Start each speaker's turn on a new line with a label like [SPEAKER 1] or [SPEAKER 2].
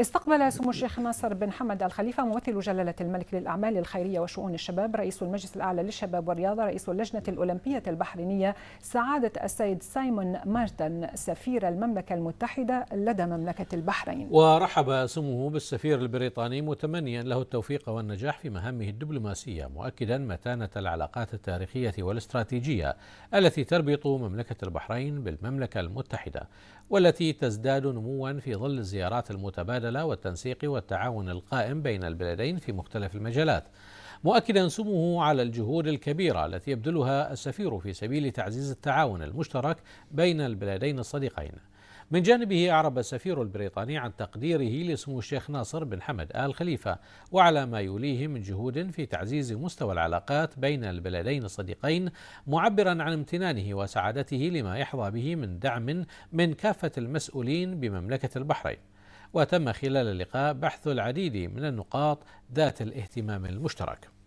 [SPEAKER 1] استقبل سمو الشيخ ناصر بن حمد الخليفة ممثل جلالة الملك للأعمال الخيرية وشؤون الشباب رئيس المجلس الأعلى للشباب والرياضة رئيس اللجنة الأولمبية البحرينية سعادة السيد سايمون مارتن سفير المملكة المتحدة لدى مملكة البحرين
[SPEAKER 2] ورحب سموه بالسفير البريطاني متمنيا له التوفيق والنجاح في مهامه الدبلوماسية مؤكدا متانة العلاقات التاريخية والاستراتيجية التي تربط مملكة البحرين بالمملكة المتحدة والتي تزداد نموا في ظل الزيارات المتبادلة المبادلة والتنسيق والتعاون القائم بين البلدين في مختلف المجالات مؤكدا سموه على الجهود الكبيرة التي يبذلها السفير في سبيل تعزيز التعاون المشترك بين البلدين الصديقين من جانبه أعرب السفير البريطاني عن تقديره لسمو الشيخ ناصر بن حمد آل خليفة وعلى ما يوليه من جهود في تعزيز مستوى العلاقات بين البلدين الصديقين معبرا عن امتنانه وسعادته لما يحظى به من دعم من كافة المسؤولين بمملكة البحرين وتم خلال اللقاء بحث العديد من النقاط ذات الاهتمام المشترك